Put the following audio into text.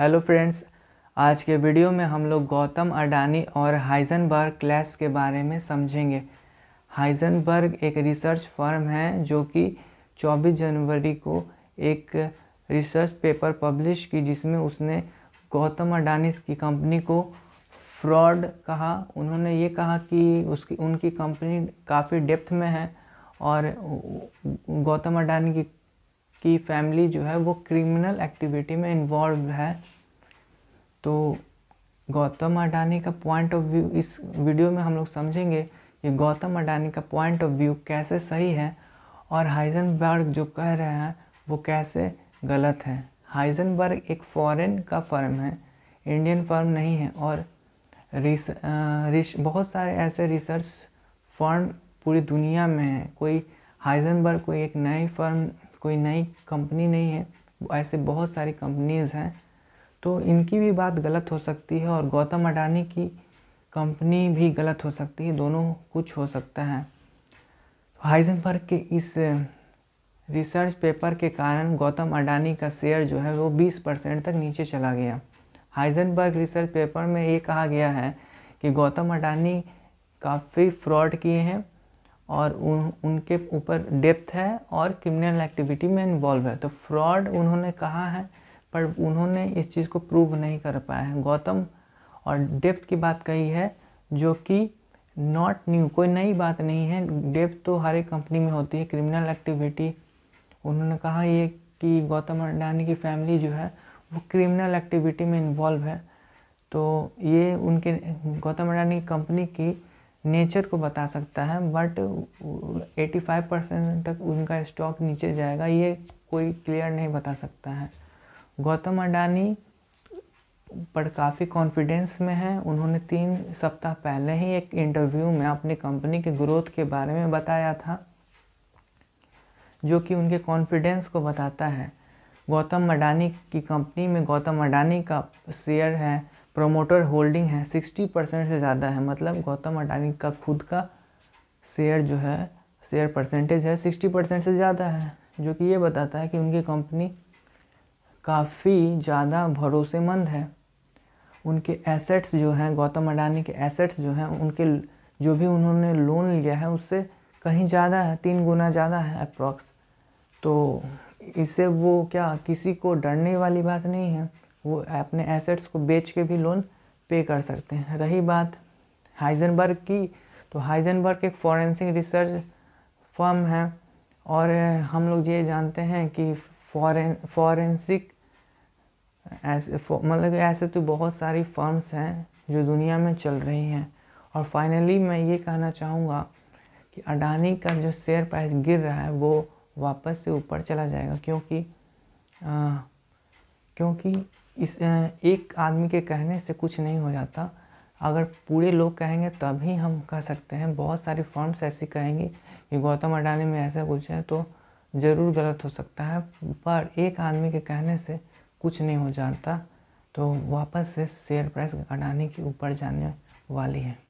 hello friends आज के video में हम लोग गौतम अडानी और हाइजनबर्ग क्लैश के बारे में समझेंगे हाइजनबर्ग एक रिसर्च फर्म है जो कि 24 जनवरी को एक रिसर्च पेपर पब्लिश की जिसमें उसने गौतम अडानी की कंपनी को फ्रॉड कहा उन्होंने ये कहा कि उसकी उनकी कंपनी काफ़ी डेप्थ में है और गौतम अडानी की की फैमिली जो है वो क्रिमिनल एक्टिविटी में इन्वॉल्व है तो गौतम अडानी का पॉइंट ऑफ व्यू इस वीडियो में हम लोग समझेंगे कि गौतम अडानी का पॉइंट ऑफ व्यू कैसे सही है और हाइजनबर्ग जो कह रहे हैं वो कैसे गलत है हाइजनबर्ग एक फॉरेन का फर्म है इंडियन फर्म नहीं है और रिस, रिस बहुत सारे ऐसे रिसर्च फर्म पूरी दुनिया में है कोई हाइजनबर्ग कोई एक नई फर्म कोई नई कंपनी नहीं है ऐसे बहुत सारी कंपनीज़ हैं तो इनकी भी बात गलत हो सकती है और गौतम अडानी की कंपनी भी गलत हो सकती है दोनों कुछ हो सकता है हाइजनबर्ग के इस रिसर्च पेपर के कारण गौतम अडानी का शेयर जो है वो 20 परसेंट तक नीचे चला गया हाइजनबर्ग रिसर्च पेपर में ये कहा गया है कि गौतम अडानी काफ़ी फ्रॉड किए हैं और उन उनके ऊपर डेप्थ है और क्रिमिनल एक्टिविटी में इन्वॉल्व है तो फ्रॉड उन्होंने कहा है पर उन्होंने इस चीज़ को प्रूव नहीं कर पाया है गौतम और डेप्थ की बात कही है जो कि नॉट न्यू कोई नई बात नहीं है डेप्थ तो हर एक कंपनी में होती है क्रिमिनल एक्टिविटी उन्होंने कहा ये कि गौतम अडानी की फैमिली जो है वो क्रिमिनल एक्टिविटी में इन्वॉल्व है तो ये उनके गौतम अडानी कंपनी की नेचर को बता सकता है बट 85 परसेंट तक उनका स्टॉक नीचे जाएगा ये कोई क्लियर नहीं बता सकता है गौतम अडानी पर काफ़ी कॉन्फिडेंस में है उन्होंने तीन सप्ताह पहले ही एक इंटरव्यू में अपनी कंपनी के ग्रोथ के बारे में बताया था जो कि उनके कॉन्फिडेंस को बताता है गौतम अडानी की कंपनी में गौतम अडानी का शेयर है प्रोमोटर होल्डिंग है सिक्सटी परसेंट से ज़्यादा है मतलब गौतम अडानी का खुद का शेयर जो है शेयर परसेंटेज है सिक्सटी परसेंट से ज़्यादा है जो कि ये बताता है कि उनकी कंपनी काफ़ी ज़्यादा भरोसेमंद है उनके एसेट्स जो हैं गौतम अडानी के एसेट्स जो हैं उनके जो भी उन्होंने लोन लिया है उससे कहीं ज़्यादा है तीन गुना ज़्यादा है अप्रॉक्स तो इससे वो क्या किसी को डरने वाली बात नहीं है वो अपने एसेट्स को बेच के भी लोन पे कर सकते हैं रही बात हाइजनबर्ग की तो हाइजनबर्ग एक फॉरेंसिक रिसर्च फर्म है और हम लोग ये जानते हैं कि फॉरेन फॉरेंसिक ऐसे मतलब ऐसे तो बहुत सारी फर्म्स हैं जो दुनिया में चल रही हैं और फाइनली मैं ये कहना चाहूँगा कि अडानी का जो शेयर प्राइस गिर रहा है वो वापस से ऊपर चला जाएगा क्योंकि आ, क्योंकि इस एक आदमी के कहने से कुछ नहीं हो जाता अगर पूरे लोग कहेंगे तभी हम कह सकते हैं बहुत सारी फॉर्म्स ऐसी कहेंगी कि गौतम अडानी में ऐसा कुछ है तो ज़रूर गलत हो सकता है पर एक आदमी के कहने से कुछ नहीं हो जाता तो वापस से शेयर प्राइस अडानी के ऊपर जाने वाली है